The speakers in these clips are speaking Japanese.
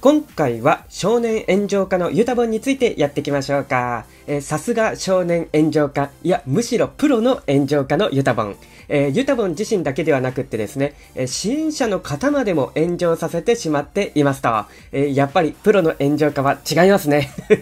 今回は少年炎上家のユタボンについてやっていきましょうか。えさすが少年炎上家、いや、むしろプロの炎上家のユタボン。えー、ユタボン自身だけではなくってですね、えー、支援者の方までも炎上させてしまっていますと。えやっぱりプロの炎上家は違いますね。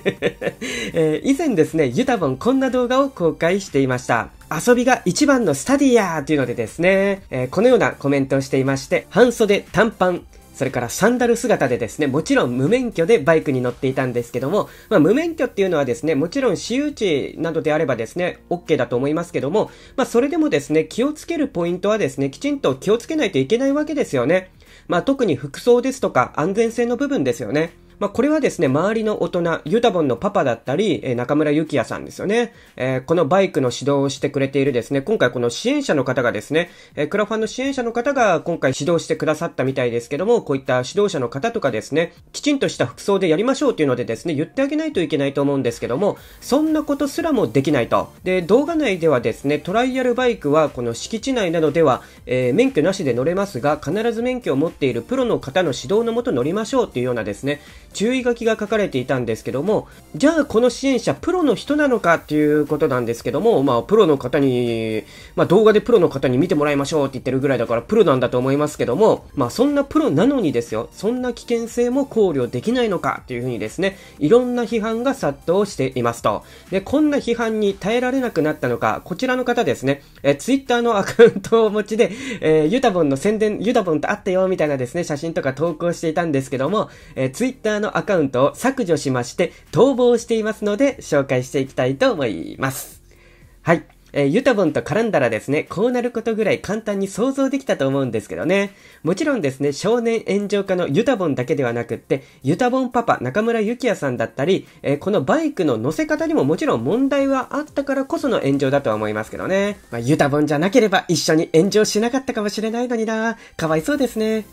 え以前ですね、ユタボンこんな動画を公開していました。遊びが一番のスタディアーというのでですね、えー、このようなコメントをしていまして、半袖、短パン、それからサンダル姿でですね、もちろん無免許でバイクに乗っていたんですけども、まあ、無免許っていうのはですね、もちろん私有地などであればですね、OK だと思いますけども、まあ、それでもですね、気をつけるポイントはですね、きちんと気をつけないといけないわけですよね。まあ、特に服装ですとか安全性の部分ですよね。まあ、これはですね、周りの大人、ユタボンのパパだったり、え中村幸也さんですよね、えー、このバイクの指導をしてくれているですね、今回この支援者の方がですね、えクラファンの支援者の方が今回指導してくださったみたいですけども、こういった指導者の方とかですね、きちんとした服装でやりましょうというのでですね、言ってあげないといけないと思うんですけども、そんなことすらもできないと。で、動画内ではですね、トライアルバイクはこの敷地内などでは、えー、免許なしで乗れますが、必ず免許を持っているプロの方の指導のもと乗りましょうっていうようなですね、注意書きが書かれていたんですけども、じゃあこの支援者プロの人なのかっていうことなんですけども、まあプロの方に、まあ動画でプロの方に見てもらいましょうって言ってるぐらいだからプロなんだと思いますけども、まあそんなプロなのにですよ、そんな危険性も考慮できないのかっていうふうにですね、いろんな批判が殺到していますと。で、こんな批判に耐えられなくなったのか、こちらの方ですね、え、ツイッターのアカウントをお持ちで、えー、ユタボンの宣伝、ユタボンと会ったよみたいなですね、写真とか投稿していたんですけども、え、ツイッターののアカウントを削除しまして、逃亡していますので、紹介していきたいと思います。はい。えー、ユタボンと絡んだらですね、こうなることぐらい簡単に想像できたと思うんですけどね。もちろんですね、少年炎上家のユタボンだけではなくって、ユタボンパパ中村幸也さんだったり、えー、このバイクの乗せ方にももちろん問題はあったからこその炎上だとは思いますけどね。まあ、ユタボンじゃなければ一緒に炎上しなかったかもしれないのにな。かわいそうですね。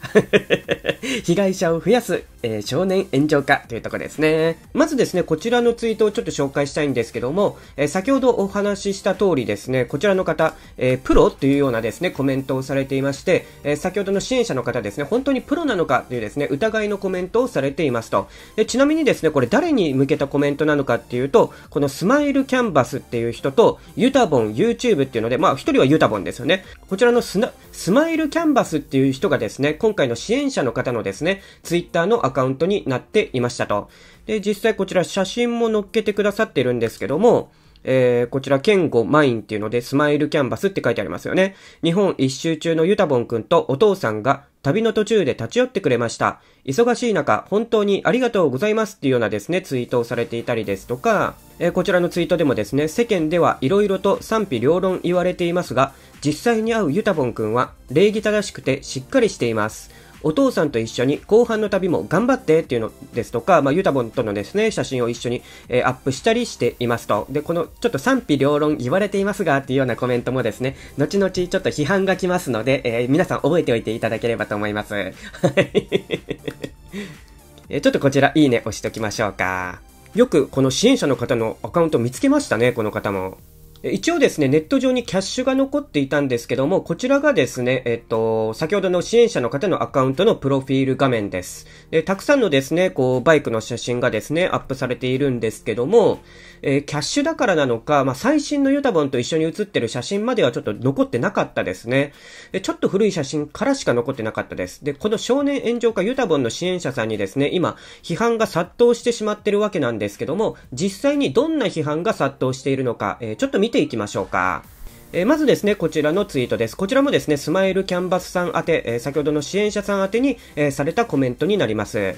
被害者を増やすえー、少年炎上かというとこですね。まずですね、こちらのツイートをちょっと紹介したいんですけども、えー、先ほどお話しした通りですね、こちらの方、えー、プロというようなですね、コメントをされていまして、え先ほどの支援者の方ですね、本当にプロなのかというですね、疑いのコメントをされていますと。でちなみにですね、これ誰に向けたコメントなのかっていうと、このスマイルキャンバスっていう人と、ユタボン YouTube っていうので、まあ一人はユタボンですよね。こちらのスマイルキャンバスっていう人がですね、今回の支援者の方のですね、ツイッターのアアカウントになっていましたと。で、実際こちら写真も載っけてくださってるんですけども、えー、こちら、ケンゴマインっていうので、スマイルキャンバスって書いてありますよね。日本一周中のユタボンくんとお父さんが旅の途中で立ち寄ってくれました。忙しい中、本当にありがとうございますっていうようなですね、ツイートをされていたりですとか、えー、こちらのツイートでもですね、世間では色々と賛否両論言われていますが、実際に会うユタボンくんは礼儀正しくてしっかりしています。お父さんと一緒に後半の旅も頑張ってっていうのですとか、まあ、ユタボンとのですね、写真を一緒に、えー、アップしたりしていますと。で、このちょっと賛否両論言われていますがっていうようなコメントもですね、後々ちょっと批判が来ますので、えー、皆さん覚えておいていただければと思います。はい。ちょっとこちら、いいね押しときましょうか。よくこの支援者の方のアカウント見つけましたね、この方も。一応ですね、ネット上にキャッシュが残っていたんですけども、こちらがですね、えっと、先ほどの支援者の方のアカウントのプロフィール画面です。で、たくさんのですね、こう、バイクの写真がですね、アップされているんですけども、えー、キャッシュだからなのか、まあ、最新のユタボンと一緒に写ってる写真まではちょっと残ってなかったですね。で、ちょっと古い写真からしか残ってなかったです。で、この少年炎上家ユタボンの支援者さんにですね、今、批判が殺到してしまってるわけなんですけども、実際にどんな批判が殺到しているのか、えー、ちょっと見見ていきましょうか。えまずですね、こちらのツイートです。こちらもですね、スマイルキャンバスさん宛て、え先ほどの支援者さん宛てに、えされたコメントになります。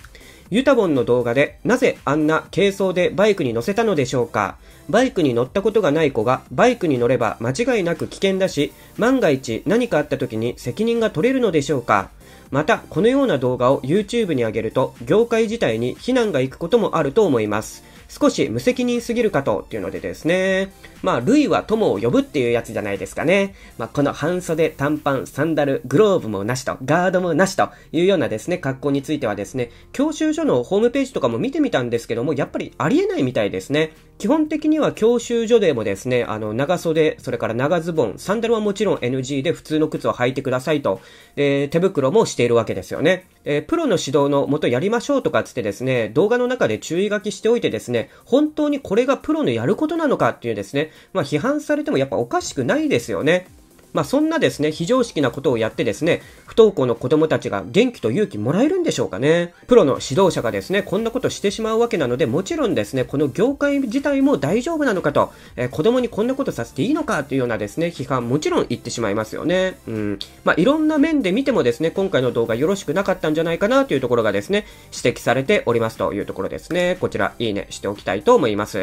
ユタボンの動画で、なぜあんな軽装でバイクに乗せたのでしょうかバイクに乗ったことがない子が、バイクに乗れば間違いなく危険だし、万が一何かあった時に責任が取れるのでしょうかまた、このような動画を YouTube に上げると、業界自体に非難がいくこともあると思います。少し無責任すぎるかとっていうのでですね、まあ、類は友を呼ぶっていうやつじゃないですかね。まあ、この半袖、短パン、サンダル、グローブもなしと、ガードもなしというようなですね、格好についてはですね、教習所のホームページとかも見てみたんですけども、やっぱりありえないみたいですね。基本的には教習所でもですね、あの、長袖、それから長ズボン、サンダルはもちろん NG で普通の靴を履いてくださいと、ー、手袋もしているわけですよね。えー、プロの指導のもとやりましょうとかつってですね、動画の中で注意書きしておいてですね、本当にこれがプロのやることなのかっていうですね、まあ批判されてもやっぱおかしくないですよね。まあ、そんなですね、非常識なことをやってですね、不登校の子供たちが元気と勇気もらえるんでしょうかね。プロの指導者がですね、こんなことしてしまうわけなので、もちろんですね、この業界自体も大丈夫なのかと、えー、子供にこんなことさせていいのかというようなですね、批判もちろん言ってしまいますよね。うん。まあ、いろんな面で見てもですね、今回の動画よろしくなかったんじゃないかなというところがですね、指摘されておりますというところですね。こちら、いいねしておきたいと思います。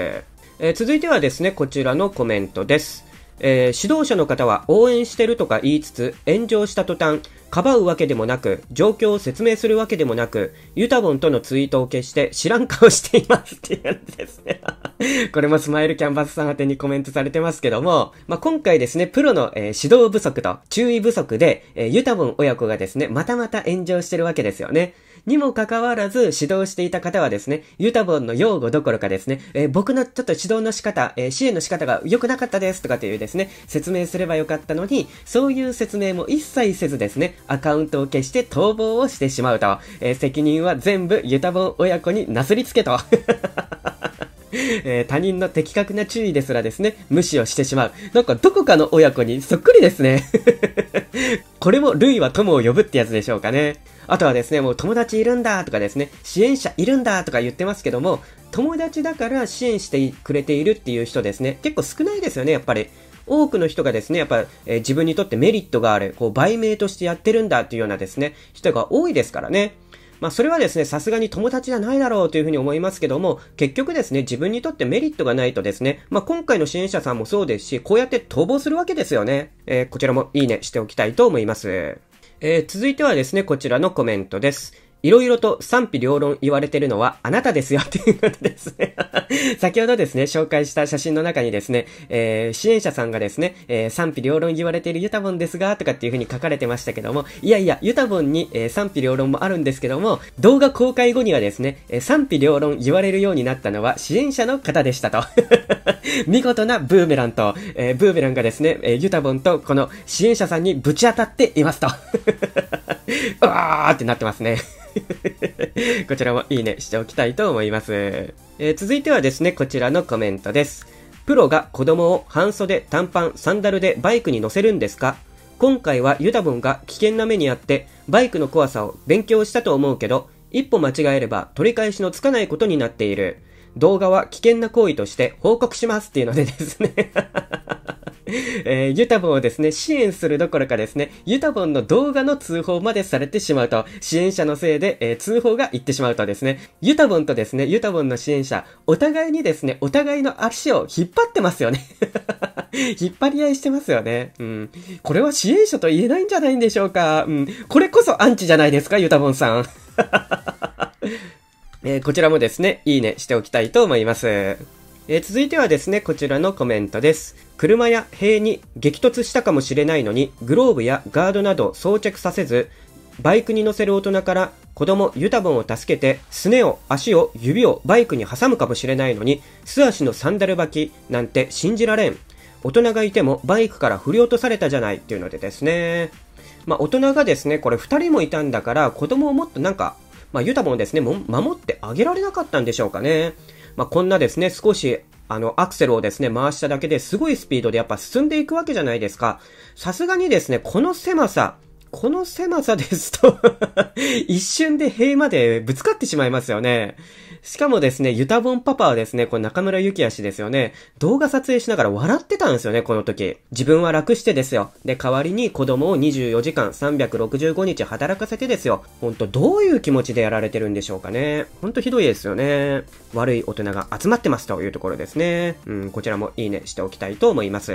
えー、続いてはですね、こちらのコメントです。えー、指導者の方は応援してるとか言いつつ、炎上した途端、かばうわけでもなく、状況を説明するわけでもなく、ユタボンとのツイートを消して知らん顔していますっていうやつですね これもスマイルキャンバスさん宛てにコメントされてますけども、まあ、今回ですね、プロの、えー、指導不足と注意不足で、えー、ユタボン親子がですね、またまた炎上してるわけですよね。にもかかわらず、指導していた方はですね、ユタボンの用語どころかですね、えー、僕のちょっと指導の仕方、えー、支援の仕方が良くなかったですとかっていうですね、説明すればよかったのに、そういう説明も一切せずですね、アカウントを消して逃亡をしてしまうと。えー、責任は全部ユタボン親子になすりつけと。えー、他人の的確な注意ですらですね、無視をしてしまう。なんかどこかの親子にそっくりですね。これも類は友を呼ぶってやつでしょうかね。あとはですね、もう友達いるんだとかですね、支援者いるんだとか言ってますけども、友達だから支援してくれているっていう人ですね、結構少ないですよね、やっぱり。多くの人がですね、やっぱ、えー、自分にとってメリットがある、こう、売名としてやってるんだっていうようなですね、人が多いですからね。まあそれはですね、さすがに友達じゃないだろうというふうに思いますけども、結局ですね、自分にとってメリットがないとですね、まあ今回の支援者さんもそうですし、こうやって逃亡するわけですよね。えー、こちらもいいねしておきたいと思います。えー、続いてはですね、こちらのコメントです。いろいろと賛否両論言われてるのはあなたですよっていうことですね 先ほどですね、紹介した写真の中にですね、えー、支援者さんがですね、えー、賛否両論言われているユタボンですが、とかっていうふうに書かれてましたけども、いやいや、ユタボンに、えー、賛否両論もあるんですけども、動画公開後にはですね、え賛否両論言われるようになったのは支援者の方でしたと 見事なブーメランと、えブーメランがですね、えユタボンとこの支援者さんにぶち当たっていますとう わーってなってますね。こちらもいいねしておきたいと思います。えー、続いてはですね、こちらのコメントです。プロが子供を半袖、短パン、サンダルでバイクに乗せるんですか今回はユダボンが危険な目にあって、バイクの怖さを勉強したと思うけど、一歩間違えれば取り返しのつかないことになっている。動画は危険な行為として報告しますっていうのでですねえー、ユタボンをですね、支援するどころかですね、ユタボンの動画の通報までされてしまうと、支援者のせいで、えー、通報が行ってしまうとですね、ユタボンとですね、ユタボンの支援者、お互いにですね、お互いの足を引っ張ってますよね 引っ張り合いしてますよね。うん。これは支援者と言えないんじゃないんでしょうか。うん。これこそアンチじゃないですか、ユタボンさん。えー、こちらもですね、いいねしておきたいと思います。え続いてはですね、こちらのコメントです。車や塀に激突したかもしれないのに、グローブやガードなど装着させず、バイクに乗せる大人から子供ユタボンを助けて、すねを、足を、指をバイクに挟むかもしれないのに、素足のサンダル履きなんて信じられん。大人がいてもバイクから振り落とされたじゃないっていうのでですね。まあ大人がですね、これ2人もいたんだから、子供をもっとなんか、まあユタボンですね、守ってあげられなかったんでしょうかね。まあ、こんなですね、少しあの、アクセルをですね、回しただけですごいスピードでやっぱ進んでいくわけじゃないですか。さすがにですね、この狭さ、この狭さですと 一瞬で塀までぶつかってしまいますよね。しかもですね、ユタボンパパはですね、これ中村幸也氏ですよね。動画撮影しながら笑ってたんですよね、この時。自分は楽してですよ。で、代わりに子供を24時間365日働かせてですよ。ほんと、どういう気持ちでやられてるんでしょうかね。ほんとひどいですよね。悪い大人が集まってますというところですね。うん、こちらもいいねしておきたいと思います。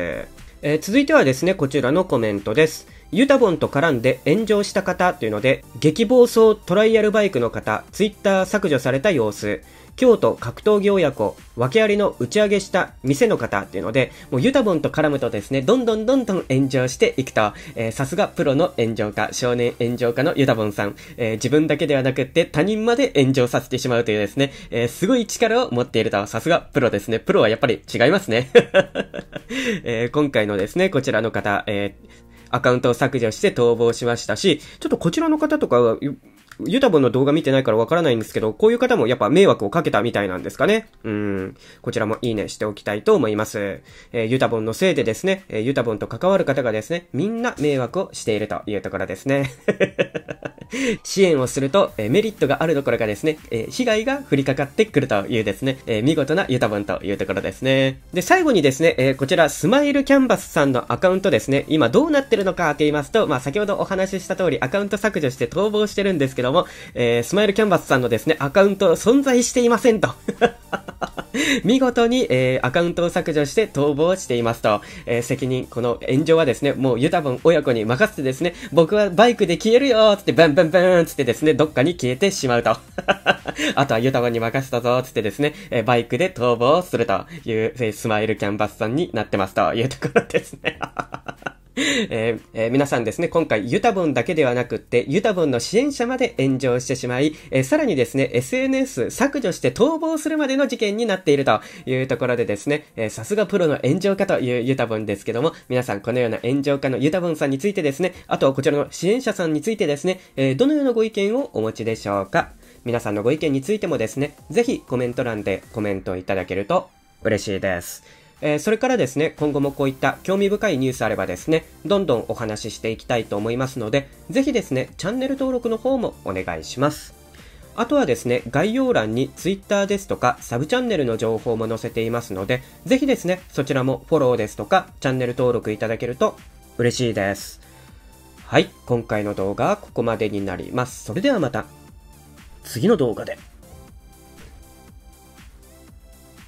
えー、続いてはですね、こちらのコメントです。ユタボンと絡んで炎上した方というので、激暴走トライアルバイクの方、ツイッター削除された様子、京都格闘技親子、訳ありの打ち上げした店の方というので、もうユタボンと絡むとですね、どんどんどんどん炎上していくと、えー、さすがプロの炎上家、少年炎上家のユタボンさん、えー、自分だけではなくって他人まで炎上させてしまうというですね、えー、すごい力を持っていると、さすがプロですね。プロはやっぱり違いますね。え今回のですね、こちらの方、えアカウントを削除して逃亡しましたし、ちょっとこちらの方とか、ユタボンの動画見てないからわからないんですけど、こういう方もやっぱ迷惑をかけたみたいなんですかね。うん。こちらもいいねしておきたいと思います。えー、ユタボンのせいでですね、えー、ユタボンと関わる方がですね、みんな迷惑をしているというところですね。支援をすると、えメリットがあるどころかですね、え被害が降りかかってくるというですね、え見事なユタボンというところですね。で、最後にですね、えこちら、スマイルキャンバスさんのアカウントですね、今どうなってるのかと言いますと、まあ、先ほどお話しした通り、アカウント削除して逃亡してるんですけども、えスマイルキャンバスさんのですね、アカウント存在していませんと。見事に、えー、アカウントを削除して逃亡していますと、えー、責任、この炎上はですね、もうユタボン親子に任せてですね、僕はバイクで消えるよつって、バンバンバンつってですね、どっかに消えてしまうと。あとはユタボンに任せたぞつってですね、えー、バイクで逃亡するという、えー、スマイルキャンバスさんになってますというところですね。えーえー、皆さんですね、今回ユタボンだけではなくって、ユタボンの支援者まで炎上してしまい、えー、さらにですね、SNS 削除して逃亡するまでの事件になっているというところでですね、えさすがプロの炎上家というユタボンですけども、皆さんこのような炎上家のユタボンさんについてですね、あとはこちらの支援者さんについてですね、えどのようなご意見をお持ちでしょうか皆さんのご意見についてもですね、ぜひコメント欄でコメントいただけると嬉しいです。えー、それからですね、今後もこういった興味深いニュースあればですね、どんどんお話ししていきたいと思いますので、ぜひですね、チャンネル登録の方もお願いします。あとはですね、概要欄に Twitter ですとか、サブチャンネルの情報も載せていますので、ぜひですね、そちらもフォローですとか、チャンネル登録いただけると嬉しいです。はい、今回の動画はここまでになります。それではまた、次の動画で。